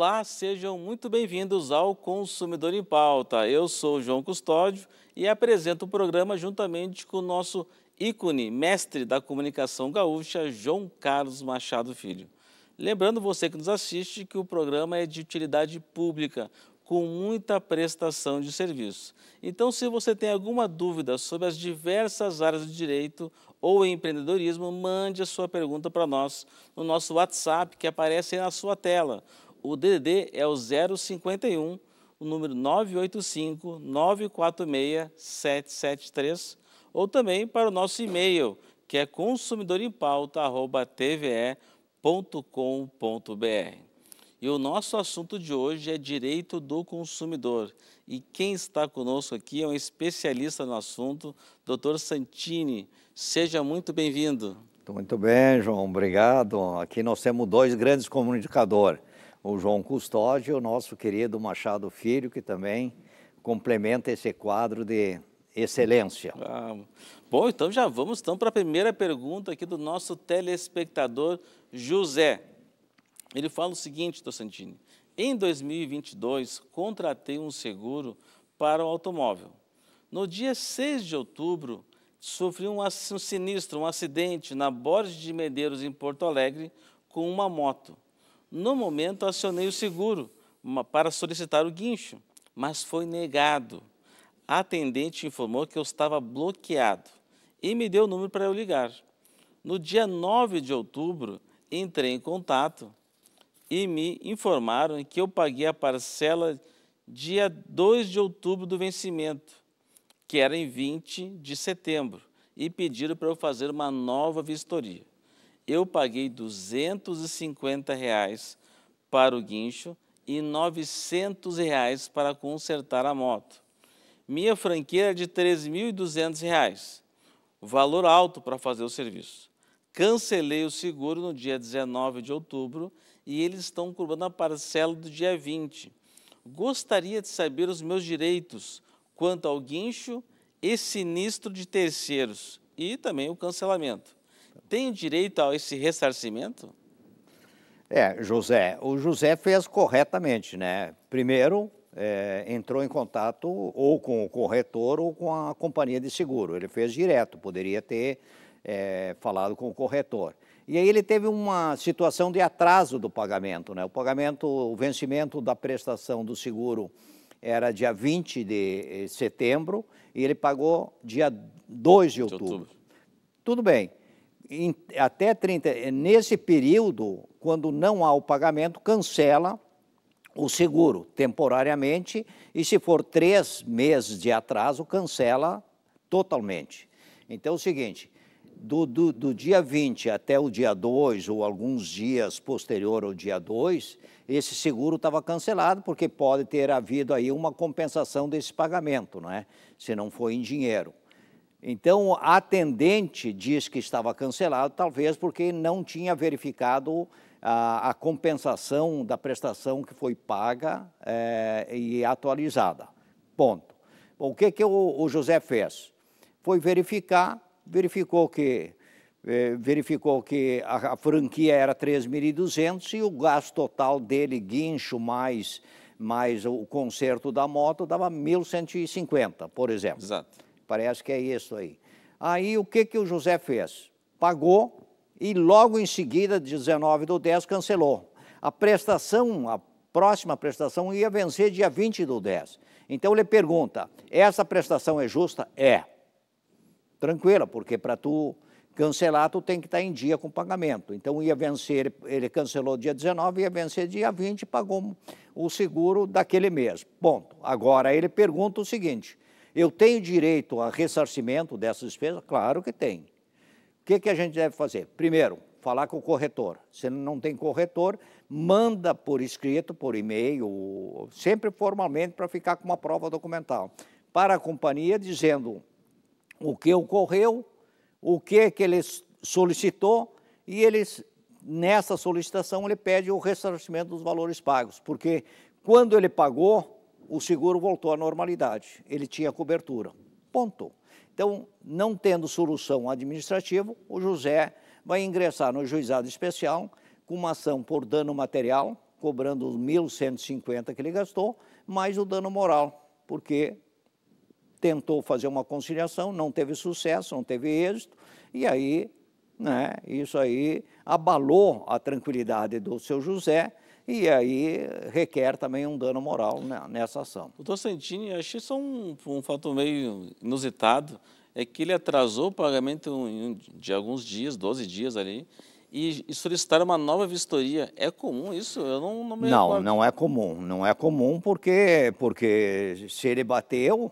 Olá, sejam muito bem-vindos ao Consumidor em Pauta. Eu sou João Custódio e apresento o programa juntamente com o nosso ícone, mestre da comunicação gaúcha, João Carlos Machado Filho. Lembrando você que nos assiste que o programa é de utilidade pública, com muita prestação de serviço. Então, se você tem alguma dúvida sobre as diversas áreas do direito ou empreendedorismo, mande a sua pergunta para nós no nosso WhatsApp que aparece aí na sua tela. O DDD é o 051, o número 985 946 773 ou também para o nosso e-mail, que é consumidorempauta@tve.com.br. E o nosso assunto de hoje é direito do consumidor. E quem está conosco aqui é um especialista no assunto, doutor Santini. Seja muito bem-vindo. Muito bem, João. Obrigado. Aqui nós temos dois grandes comunicadores o João Custódio, o nosso querido Machado Filho, que também complementa esse quadro de excelência. Ah, bom, então já vamos então para a primeira pergunta aqui do nosso telespectador José. Ele fala o seguinte, Tossantini. Em 2022, contratei um seguro para o automóvel. No dia 6 de outubro, sofri um, sinistro, um acidente na Borges de Medeiros, em Porto Alegre, com uma moto. No momento, acionei o seguro para solicitar o guincho, mas foi negado. A atendente informou que eu estava bloqueado e me deu o número para eu ligar. No dia 9 de outubro, entrei em contato e me informaram que eu paguei a parcela dia 2 de outubro do vencimento, que era em 20 de setembro, e pediram para eu fazer uma nova vistoria eu paguei 250 reais para o guincho e 900 reais para consertar a moto. Minha franqueira é de 3.200 reais, valor alto para fazer o serviço. Cancelei o seguro no dia 19 de outubro e eles estão cobrando a parcela do dia 20. Gostaria de saber os meus direitos quanto ao guincho e sinistro de terceiros e também o cancelamento tem direito a esse ressarcimento? É, José, o José fez corretamente, né? Primeiro, é, entrou em contato ou com o corretor ou com a companhia de seguro. Ele fez direto, poderia ter é, falado com o corretor. E aí ele teve uma situação de atraso do pagamento, né? O pagamento, o vencimento da prestação do seguro era dia 20 de eh, setembro e ele pagou dia 2 de outubro. De outubro. Tudo bem em, até 30, eh, nesse período, quando não há o pagamento, cancela o seguro temporariamente e se for três meses de atraso, cancela totalmente. Então é o seguinte, do, do, do, dia 20 até o dia 2 ou alguns dias posterior ao dia 2, esse seguro estava cancelado porque pode ter havido aí uma compensação desse pagamento, não é? Se não foi em dinheiro. Então, a atendente diz que estava cancelado, talvez porque não tinha verificado a, ah, a compensação da prestação que foi paga é, e atualizada. Ponto. Bom, o que, que o, o José fez? Foi verificar, verificou que eh, verificou que a, franquia era 3.200 e o gasto total dele, guincho mais, mais o conserto da moto, dava 1.150, por exemplo. Exato. Parece que é isso aí. Aí o que, que o José fez? Pagou e logo em seguida, 19 do 10, cancelou. A prestação, a próxima prestação, ia vencer dia 20 do 10. Então ele pergunta: essa prestação é justa? É. Tranquila, porque para tu cancelar, tu tem que estar em dia com o pagamento. Então ia vencer, ele cancelou dia 19, ia vencer dia 20 e pagou o seguro daquele mês. Ponto. Agora ele pergunta o seguinte: eu tenho direito a ressarcimento dessas despesas? Claro que tem. O que, que a gente deve fazer? Primeiro, falar com o corretor. Se não tem corretor, manda por escrito, por e-mail, sempre formalmente para ficar com uma prova documental. Para a companhia, dizendo o que ocorreu, o que, que ele solicitou, e eles, nessa solicitação ele pede o ressarcimento dos valores pagos, porque quando ele pagou, o seguro voltou à normalidade, ele tinha cobertura. Ponto. Então, não tendo solução administrativa, o José vai ingressar no juizado especial com uma ação por dano material, cobrando os 1.150 que ele gastou, mais o dano moral, porque tentou fazer uma conciliação, não teve sucesso, não teve êxito, e aí, né, isso aí abalou a tranquilidade do seu José, e aí requer também um dano moral né, nessa ação. O Doutor Santini, achei isso um, um fato meio inusitado, é que ele atrasou o pagamento de alguns dias, 12 dias ali, e, solicitar uma nova vistoria. É comum isso? Eu não, não me Não, não é comum. Não é comum porque, porque se ele bateu,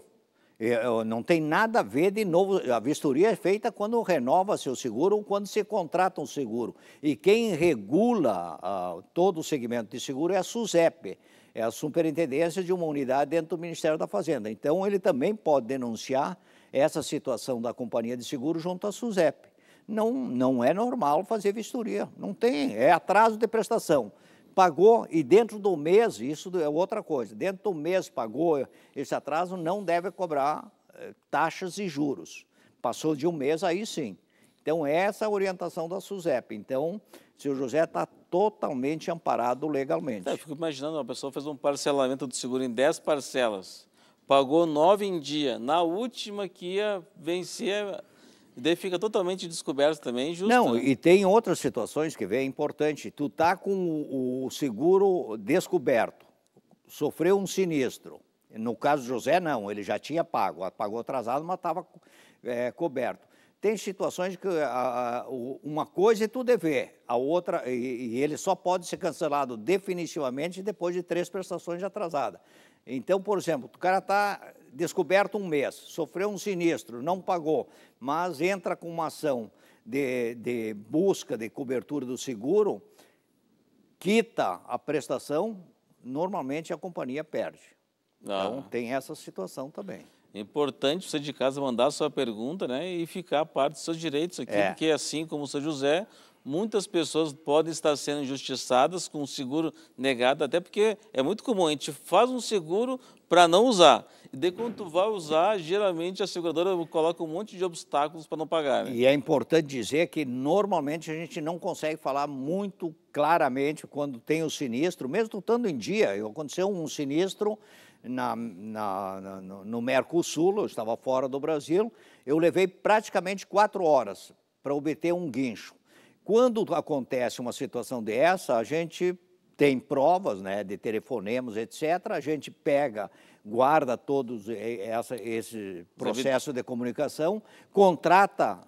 é, não tem nada a ver de novo. A vistoria é feita quando renova seu seguro ou quando se contrata um seguro. E quem regula ah, todo o segmento de seguro é a SUSEP, é a superintendência de uma unidade dentro do Ministério da Fazenda. Então, ele também pode denunciar essa situação da companhia de seguro junto à SUSEP. Não, não é normal fazer vistoria, não tem, é atraso de prestação pagou e dentro do mês, isso é outra coisa, dentro do mês pagou esse atraso, não deve cobrar eh, taxas e juros. Passou de um mês, aí sim. Então, essa é a orientação da SUSEP. Então, o José está totalmente amparado legalmente. É, eu fico imaginando, uma pessoa fez um parcelamento do seguro em 10 parcelas, pagou 9 em dia, na última que ia vencer e daí fica totalmente descoberto também, justo. Não, né? e tem outras situações que vê, é importante. Tu tá com o seguro descoberto, sofreu um sinistro. No caso do José, não, ele já tinha pago, pagou atrasado, mas estava é, coberto. Tem situações que a, a, uma coisa é tu dever, a outra, e, e ele só pode ser cancelado definitivamente depois de três prestações de atrasada. Então, por exemplo, o cara está descoberto um mês, sofreu um sinistro, não pagou, mas entra com uma ação de, de busca de cobertura do seguro, quita a prestação, normalmente a companhia perde. Então, ah. Então tem essa situação também. Importante você de casa mandar sua pergunta né, e ficar a parte dos seus direitos aqui, é. porque assim como o São José, muitas pessoas podem estar sendo injustiçadas com o seguro negado, até porque é muito comum, a gente faz um seguro para não usar. E de quando tu vai usar, geralmente a seguradora coloca um monte de obstáculos para não pagar. Né? E é importante dizer que normalmente a gente não consegue falar muito claramente quando tem o um sinistro, mesmo estando em dia. Aconteceu um sinistro na, na, no, no Mercosul, eu estava fora do Brasil, eu levei praticamente quatro horas para obter um guincho. Quando acontece uma situação dessa, a gente tem provas né, de telefonemas, etc., a gente pega, guarda todos essa, esse processo de comunicação, contrata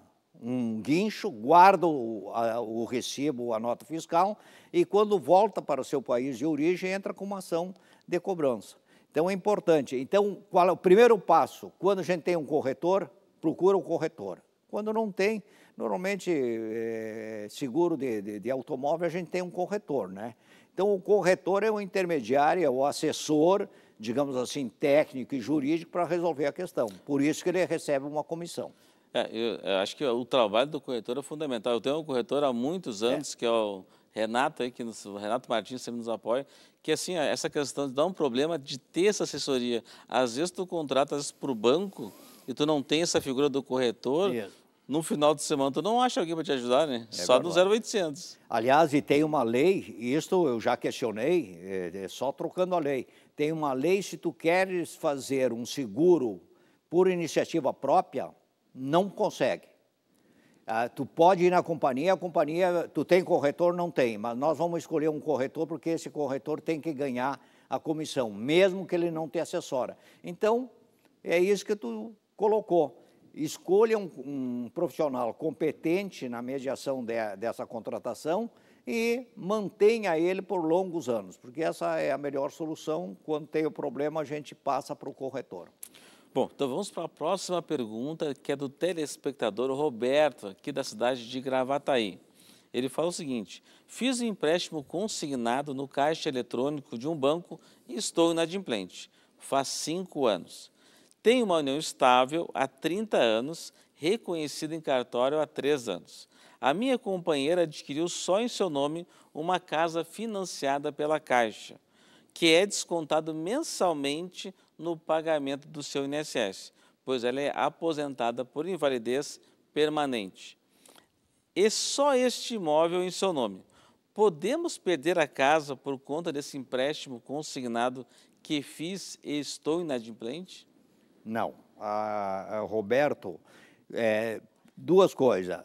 um guincho, guarda o, a, o recibo, a nota fiscal, e quando volta para o seu país de origem, entra com uma ação de cobrança. Então é importante. Então, qual é o primeiro passo? Quando a gente tem um corretor, procura o um corretor. Quando não tem, Normalmente, é, seguro de, de, de, automóvel, a gente tem um corretor, né? Então, o corretor é o intermediário, é o assessor, digamos assim, técnico e jurídico para resolver a questão. Por isso que ele recebe uma comissão. É, eu, acho que o trabalho do corretor é fundamental. Eu tenho um corretor há muitos é. anos, é. que é o Renato, aí, que nos, Renato Martins sempre nos apoia, que assim, essa questão de dar um problema de ter essa assessoria. Às vezes tu contratas para o banco e tu não tem essa figura do corretor. Isso no final de semana tu não acha alguém para te ajudar, né? É só verdade. no 0800. Aliás, e tem uma lei, e isto eu já questionei, é, é só trocando a lei. Tem uma lei, se tu queres fazer um seguro por iniciativa própria, não consegue. Ah, tu pode ir na companhia, a companhia, tu tem corretor, não tem, mas nós vamos escolher um corretor porque esse corretor tem que ganhar a comissão, mesmo que ele não te assessora. Então, é isso que tu colocou escolha um, um profissional competente na mediação de, dessa contratação e mantenha ele por longos anos, porque essa é a melhor solução. Quando tem o problema, a gente passa para o corretor. Bom, então vamos para a próxima pergunta, que é do telespectador Roberto, aqui da cidade de Gravataí. Ele fala o seguinte: fiz um empréstimo consignado no caixa eletrônico de um banco e estou inadimplente. Faz cinco anos. Tem uma união estável há 30 anos, reconhecida em cartório há 3 anos. A minha companheira adquiriu só em seu nome uma casa financiada pela Caixa, que é descontado mensalmente no pagamento do seu INSS, pois ela é aposentada por invalidez permanente. E só este imóvel em seu nome. Podemos perder a casa por conta desse empréstimo consignado que fiz e estou inadimplente? Não. A, a Roberto, é, duas coisas.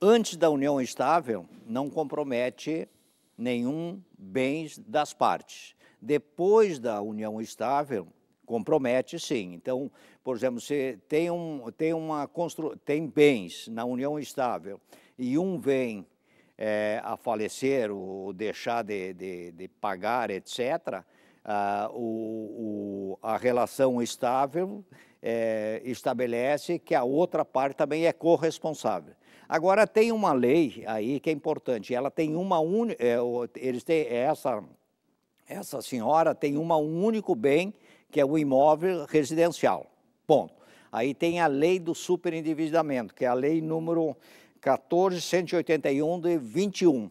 Antes da união estável, não compromete nenhum bens das partes. Depois da união estável, compromete sim. Então, por exemplo, se tem, um, tem, uma constru... tem bens na união estável e um vem é, a falecer ou deixar de, de, de pagar, etc., ah, o, o, a relação estável é, estabelece que a outra parte também é corresponsável. Agora, tem uma lei aí que é importante. Ela tem uma única. É, eh, eles têm essa, essa senhora tem uma, um único bem, que é o imóvel residencial. Ponto. Aí tem a lei do superendividamento, que é a lei número 14181 de 21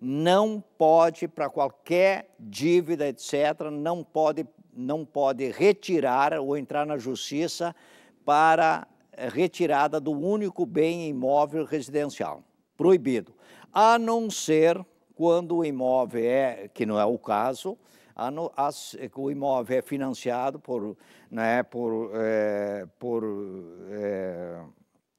não pode, para qualquer dívida, etc., não pode, não pode retirar ou entrar na justiça para retirada do único bem imóvel residencial. Proibido. A não ser quando o imóvel é, que não é o caso, a, a, o imóvel é financiado por, né, por, é, por é,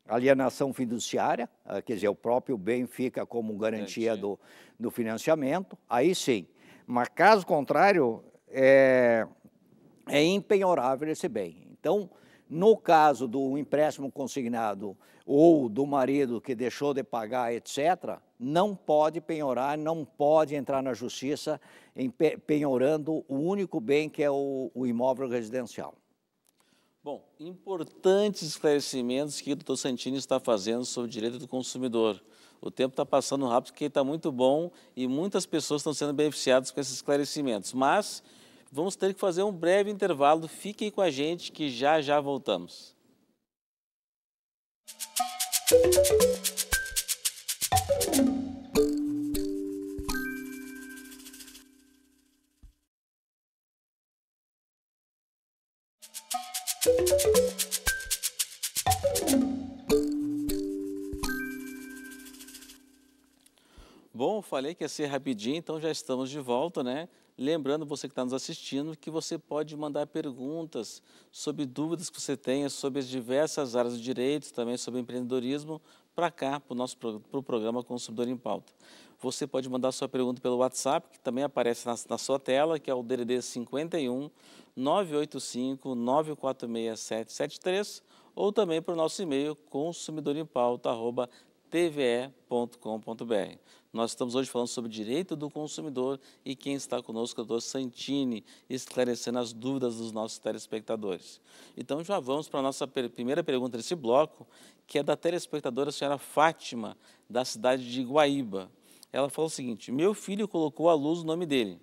alienação fiduciária, ah, quer dizer, o próprio bem fica como garantia do, do financiamento, aí sim. Mas caso contrário, é, é empenhorável esse bem. Então, no caso do empréstimo consignado ou do marido que deixou de pagar, etc., não pode penhorar, não pode entrar na justiça penhorando o único bem que é o, o imóvel residencial. Bom, importantes esclarecimentos que o doutor Santini está fazendo sobre o direito do consumidor. O tempo está passando rápido porque está muito bom e muitas pessoas estão sendo beneficiadas com esses esclarecimentos. Mas vamos ter que fazer um breve intervalo. Fiquem com a gente que já já voltamos. Música falei que ia ser rapidinho, então já estamos de volta, né? Lembrando você que está nos assistindo que você pode mandar perguntas sobre dúvidas que você tenha sobre as diversas áreas de direitos, também sobre empreendedorismo, para cá, para o nosso pro programa Consumidor em Pauta. Você pode mandar sua pergunta pelo WhatsApp, que também aparece na, na sua tela, que é o DDD 51 985 946 773, ou também para o nosso e-mail consumidorimpauta.com tve.com.br. Nós estamos hoje falando sobre direito do consumidor e quem está conosco é o doutor Santini, esclarecendo as dúvidas dos nossos telespectadores. Então já vamos para a nossa primeira pergunta desse bloco, que é da telespectadora senhora Fátima, da cidade de Guaíba. Ela falou o seguinte: meu filho colocou à luz o nome dele.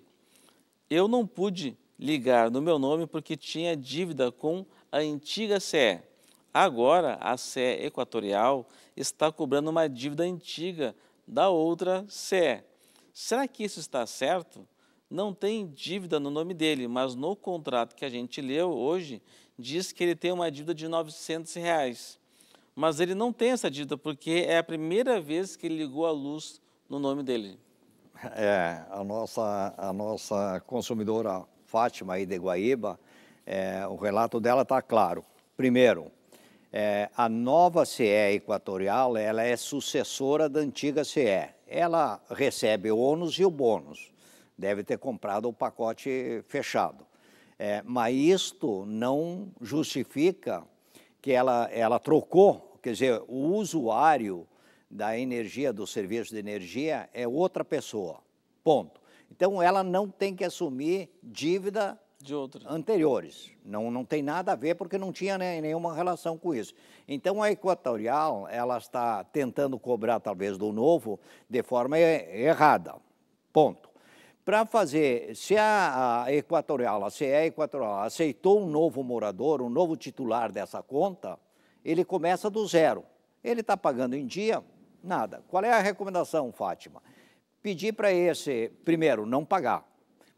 Eu não pude ligar no meu nome porque tinha dívida com a antiga CE. Agora, a Sé Equatorial está cobrando uma dívida antiga da outra Sé. Será que isso está certo? Não tem dívida no nome dele, mas no contrato que a gente leu hoje, diz que ele tem uma dívida de 900 reais. Mas ele não tem essa dívida, porque é a primeira vez que ele ligou a luz no nome dele. É, a nossa, a nossa consumidora Fátima aí de Guaíba, é, o relato dela está claro. Primeiro, é, a nova CE equatorial ela é sucessora da antiga CE. Ela recebe o ônus e o bônus. Deve ter comprado o pacote fechado. É, mas isto não justifica que ela, ela trocou, quer dizer, o usuário da energia, do serviço de energia, é outra pessoa. Ponto. Então ela não tem que assumir dívida outros. anteriores. Não, não tem nada a ver porque não tinha né, nenhuma relação com isso. Então a Equatorial ela está tentando cobrar talvez do novo de forma errada. Ponto. Para fazer, se a, a Equatorial, a CE Equatorial aceitou um novo morador, um novo titular dessa conta, ele começa do zero. Ele está pagando em dia, nada. Qual é a recomendação, Fátima? Pedir para esse, primeiro, não pagar.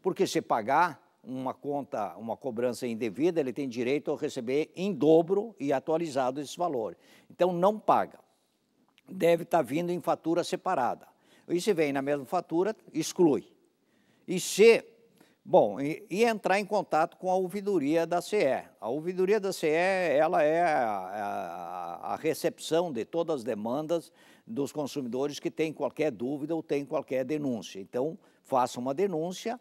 Porque se pagar, uma conta, uma cobrança indevida, ele tem direito a receber em dobro e atualizado esse valor. Então, não paga. Deve estar tá vindo em fatura separada. E se vem na mesma fatura, exclui. E se, bom, e, e entrar em contato com a ouvidoria da CE. A ouvidoria da CE, ela é a, a, a recepção de todas as demandas dos consumidores que têm qualquer dúvida ou têm qualquer denúncia. Então, faça uma denúncia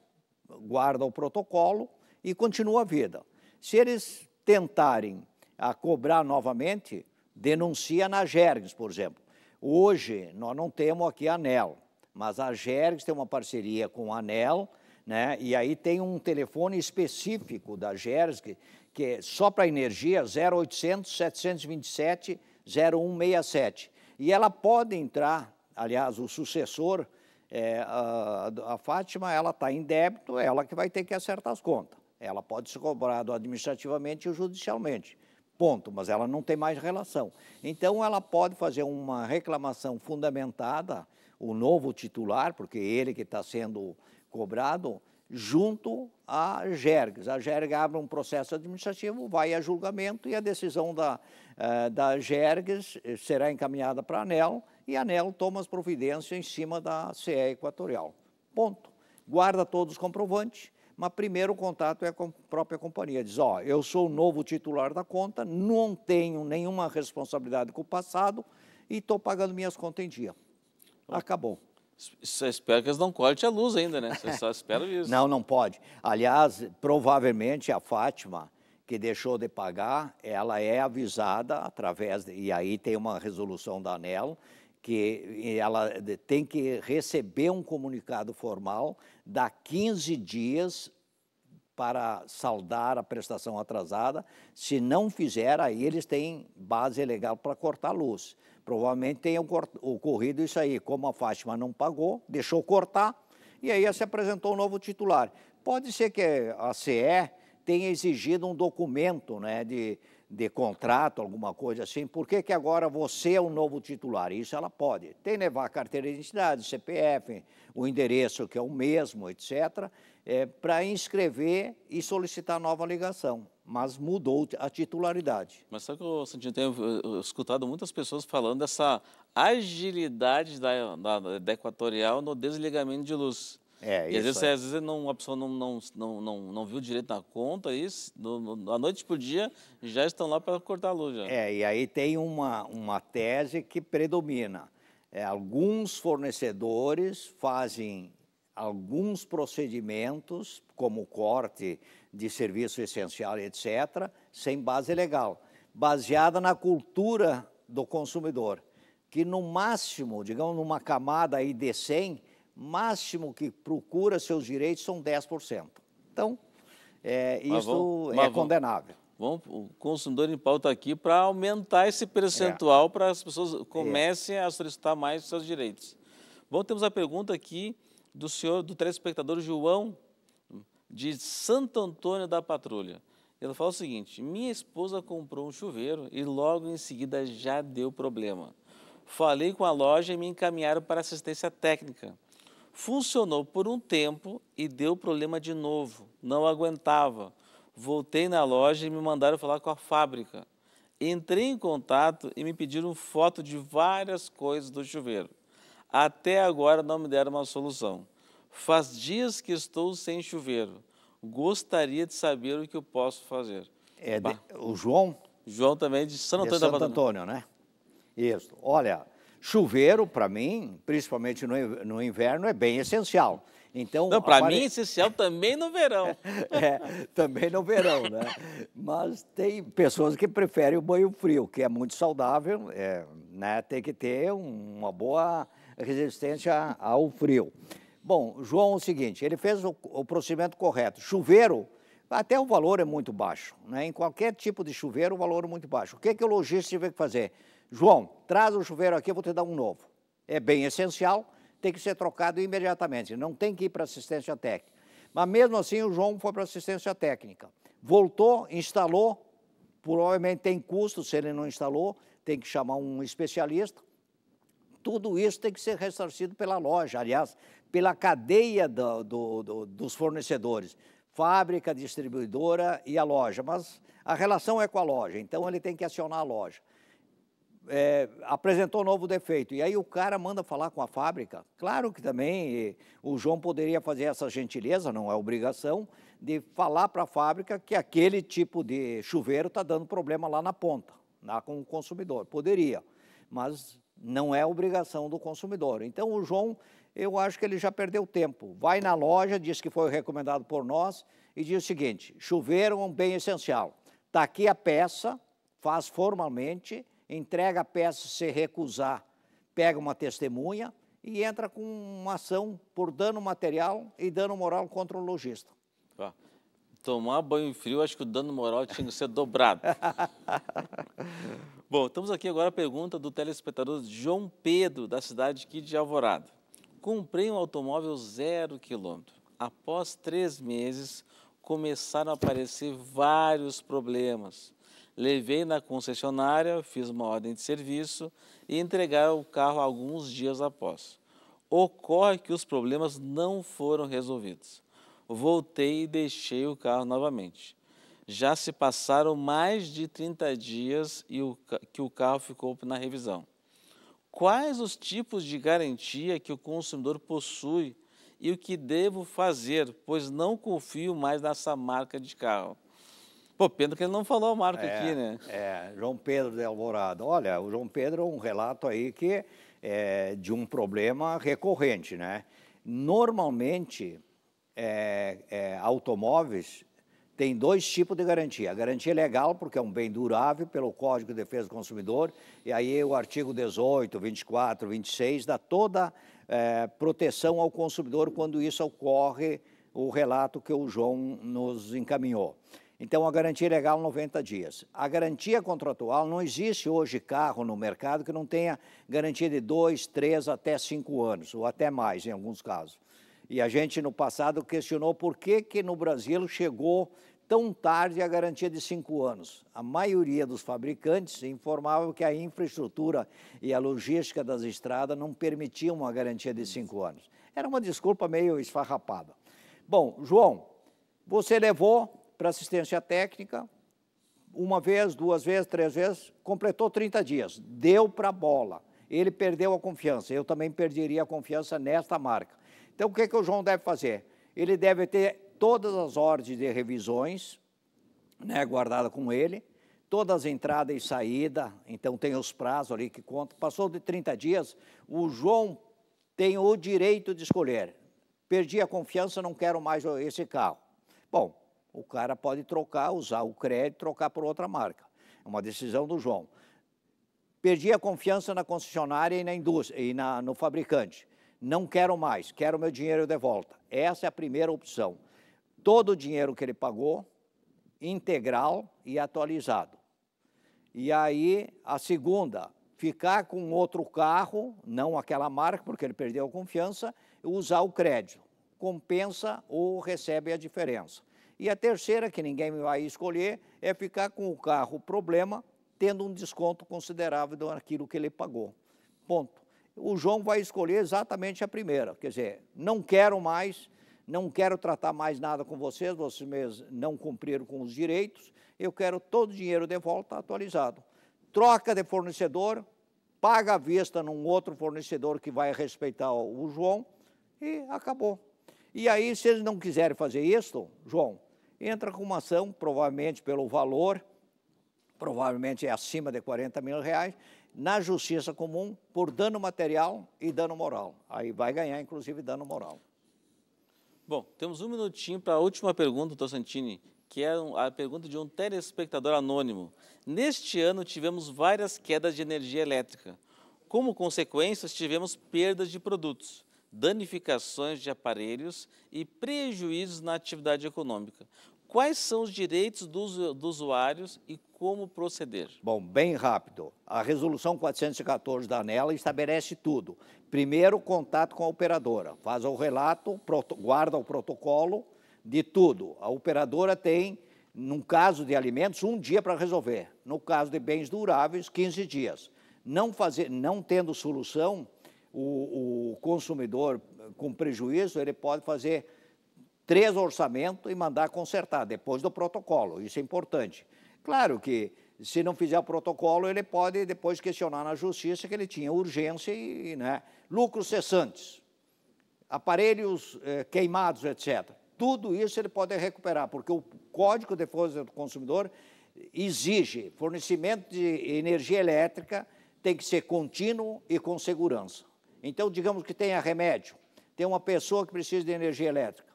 guarda o protocolo e continua a vida. Se eles tentarem a cobrar novamente, denuncia na Gergs, por exemplo. Hoje, nós não temos aqui a ANEL, mas a Gergs tem uma parceria com a ANEL, né? e aí tem um telefone específico da Gergs, que, que é só para energia, 0800 727 0167. E ela pode entrar, aliás, o sucessor é, a, a, Fátima ela está em débito, ela que vai ter que acertar as contas. Ela pode ser cobrada administrativamente e judicialmente, ponto, mas ela não tem mais relação. Então, ela pode fazer uma reclamação fundamentada, o novo titular, porque ele que está sendo cobrado, junto à Gergs. A Gerg abre um processo administrativo, vai a julgamento e a decisão da, eh, da Gergs eh, será encaminhada para a ANEL e a ANEL toma as providências em cima da CE Equatorial. Ponto. Guarda todos os comprovantes, mas primeiro o contato é com a própria companhia. Diz, ó, eu sou o novo titular da conta, não tenho nenhuma responsabilidade com o passado e estou pagando minhas contas em dia. Acabou. Só espero que eles não cortem a luz ainda, né? Só, só espero isso. Não, não pode. Aliás, provavelmente a Fátima, que deixou de pagar, ela é avisada através, de, e aí tem uma resolução da ANEL, que ela tem que receber um comunicado formal, da 15 dias para saldar a prestação atrasada. Se não fizer, aí eles têm base legal para cortar a luz. Provavelmente tenha ocorrido isso aí. Como a Fátima não pagou, deixou cortar e aí se apresentou um novo titular. Pode ser que a CE tenha exigido um documento né, de, de contrato, alguma coisa assim, por que, que agora você é o novo titular? Isso ela pode. Tem que levar a carteira de identidade, CPF, o endereço que é o mesmo, etc., é, para inscrever e solicitar nova ligação mas mudou a titularidade. Mas sabe que eu, tenho escutado muitas pessoas falando dessa agilidade da, da, da equatorial no desligamento de luz. É, e isso às vezes, é. às vezes não, a pessoa não, não, não, não, não viu direito na conta, é isso, no, no, a noite por dia já estão lá para cortar a luz. Já. É, e aí tem uma, uma tese que predomina. É, alguns fornecedores fazem alguns procedimentos, como corte de serviço essencial, etc., sem base legal, baseada na cultura do consumidor, que no máximo, digamos, numa camada aí de 100, máximo que procura seus direitos são 10%. Então, é, isso vamos, é condenável. Vamos, o consumidor em pauta aqui para aumentar esse percentual é. para as pessoas comecem é. a solicitar mais seus direitos. Bom, temos a pergunta aqui do senhor, do telespectador João, de Santo Antônio da Patrulha. Ele fala o seguinte: minha esposa comprou um chuveiro e logo em seguida já deu problema. Falei com a loja e me encaminharam para assistência técnica. Funcionou por um tempo e deu problema de novo. Não aguentava. Voltei na loja e me mandaram falar com a fábrica. Entrei em contato e me pediram foto de várias coisas do chuveiro. Até agora não me deram uma solução. Faz dias que estou sem chuveiro. Gostaria de saber o que eu posso fazer. É de, o João? João também de Santo Antônio de Santo Antônio, né? Isso. Olha, chuveiro para mim, principalmente no, no inverno, é bem essencial. Então, não, para apare... mim, é é essencial também no verão. é, também no verão, né? Mas tem pessoas que preferem o banho frio, que é muito saudável, é, né? Tem que ter uma boa resistente ao frio. Bom, João, é o seguinte, ele fez o, o procedimento correto. Chuveiro, até o valor é muito baixo. Né? Em qualquer tipo de chuveiro, o valor é muito baixo. O que, é que o lojista tiver que fazer? João, traz o chuveiro aqui, eu vou te dar um novo. É bem essencial, tem que ser trocado imediatamente, não tem que ir para assistência técnica. Mas mesmo assim, o João foi para assistência técnica. Voltou, instalou, provavelmente tem custo se ele não instalou, tem que chamar um especialista tudo isso tem que ser ressarcido pela loja, aliás, pela cadeia do, do, do, dos fornecedores, fábrica, distribuidora e a loja. Mas a relação é com a loja, então ele tem que acionar a loja. É, apresentou novo defeito. E aí o cara manda falar com a fábrica. Claro que também o João poderia fazer essa gentileza, não é obrigação, de falar para a fábrica que aquele tipo de chuveiro está dando problema lá na ponta, lá com o consumidor. Poderia, mas não é obrigação do consumidor. Então, o João, eu acho que ele já perdeu tempo. Vai na loja, diz que foi recomendado por nós e diz o seguinte: chuveiro é um bem essencial. Está aqui a peça, faz formalmente, entrega a peça se recusar, pega uma testemunha e entra com uma ação por dano material e dano moral contra o lojista. Ah, tomar banho frio, acho que o dano moral tinha que ser dobrado. Bom, estamos aqui agora a pergunta do telespectador João Pedro, da cidade aqui de Alvorada. Comprei um automóvel zero quilômetro. Após três meses, começaram a aparecer vários problemas. Levei na concessionária, fiz uma ordem de serviço e entregaram o carro alguns dias após. Ocorre que os problemas não foram resolvidos. Voltei e deixei o carro novamente já se passaram mais de 30 dias e o, que o carro ficou na revisão. Quais os tipos de garantia que o consumidor possui e o que devo fazer, pois não confio mais nessa marca de carro? Pô, Pedro, que ele não falou a marca é, aqui, né? É, João Pedro de Alvorada. Olha, o João Pedro, um relato aí que é de um problema recorrente, né? Normalmente, é, é, automóveis tem dois tipos de garantia. A garantia legal, porque é um bem durável pelo Código de Defesa do Consumidor, e aí o artigo 18, 24, 26 dá toda é, proteção ao consumidor quando isso ocorre, o relato que o João nos encaminhou. Então, a garantia legal, 90 dias. A garantia contratual, não existe hoje carro no mercado que não tenha garantia de dois, três até cinco anos, ou até mais em alguns casos. E a gente no passado questionou por que, que no Brasil chegou tão tarde a garantia de cinco anos. A maioria dos fabricantes informava que a infraestrutura e a logística das estradas não permitiam uma garantia de cinco anos. Era uma desculpa meio esfarrapada. Bom, João, você levou para assistência técnica uma vez, duas vezes, três vezes, completou 30 dias, deu para a bola. Ele perdeu a confiança, eu também perderia a confiança nesta marca. Então, o que, é que o João deve fazer? Ele deve ter todas as ordens de revisões né, guardadas com ele, todas as entradas e saídas, então tem os prazos ali que contam. Passou de 30 dias, o João tem o direito de escolher. Perdi a confiança, não quero mais esse carro. Bom, o cara pode trocar, usar o crédito, trocar por outra marca. É uma decisão do João. Perdi a confiança na concessionária e na indústria e na, no fabricante não quero mais, quero meu dinheiro de volta. Essa é a primeira opção. Todo o dinheiro que ele pagou, integral e atualizado. E aí, a segunda, ficar com outro carro, não aquela marca, porque ele perdeu a confiança, usar o crédito. Compensa ou recebe a diferença. E a terceira, que ninguém vai escolher, é ficar com o carro problema, tendo um desconto considerável daquilo que ele pagou. Ponto o João vai escolher exatamente a primeira. Quer dizer, não quero mais, não quero tratar mais nada com vocês, vocês mesmos não cumpriram com os direitos, eu quero todo o dinheiro de volta atualizado. Troca de fornecedor, paga à vista num outro fornecedor que vai respeitar o João e acabou. E aí, se eles não quiserem fazer isso, João, entra com uma ação, provavelmente pelo valor, provavelmente é acima de 40 mil reais, na justiça comum por dano material e dano moral. Aí vai ganhar, inclusive, dano moral. Bom, temos um minutinho para a última pergunta, doutor Santini, que é a pergunta de um telespectador anônimo. Neste ano tivemos várias quedas de energia elétrica. Como consequências, tivemos perdas de produtos, danificações de aparelhos e prejuízos na atividade econômica. Quais são os direitos dos, dos usuários e como proceder? Bom, bem rápido. A resolução 414 da ANELA estabelece tudo. Primeiro, contato com a operadora. Faz o relato, guarda o protocolo de tudo. A operadora tem, num caso de alimentos, um dia para resolver. No caso de bens duráveis, 15 dias. Não, fazer, não tendo solução, o, o consumidor eh, com prejuízo, ele pode fazer três orçamentos e mandar consertar, depois do protocolo. Isso é importante. Claro que se não fizer o protocolo, ele pode depois questionar na justiça que ele tinha urgência e né, lucros cessantes, aparelhos eh, queimados, etc. Tudo isso ele pode recuperar, porque o Código de Defesa do Consumidor exige fornecimento de energia elétrica tem que ser contínuo e com segurança. Então, digamos que tenha remédio, tem uma pessoa que precisa de energia elétrica.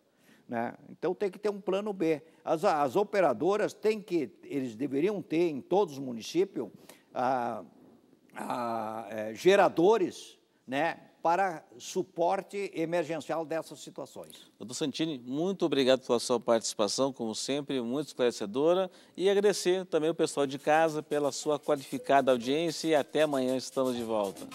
Né? Então tem que ter um plano B. As, as operadoras têm que, eles deveriam ter em todos os municípios ah, ah, é, geradores né, para suporte emergencial dessas situações. Doutor Santini, muito obrigado pela sua participação, como sempre, muito esclarecedora, e agradecer também o pessoal de casa pela sua qualificada audiência e até amanhã estamos de volta.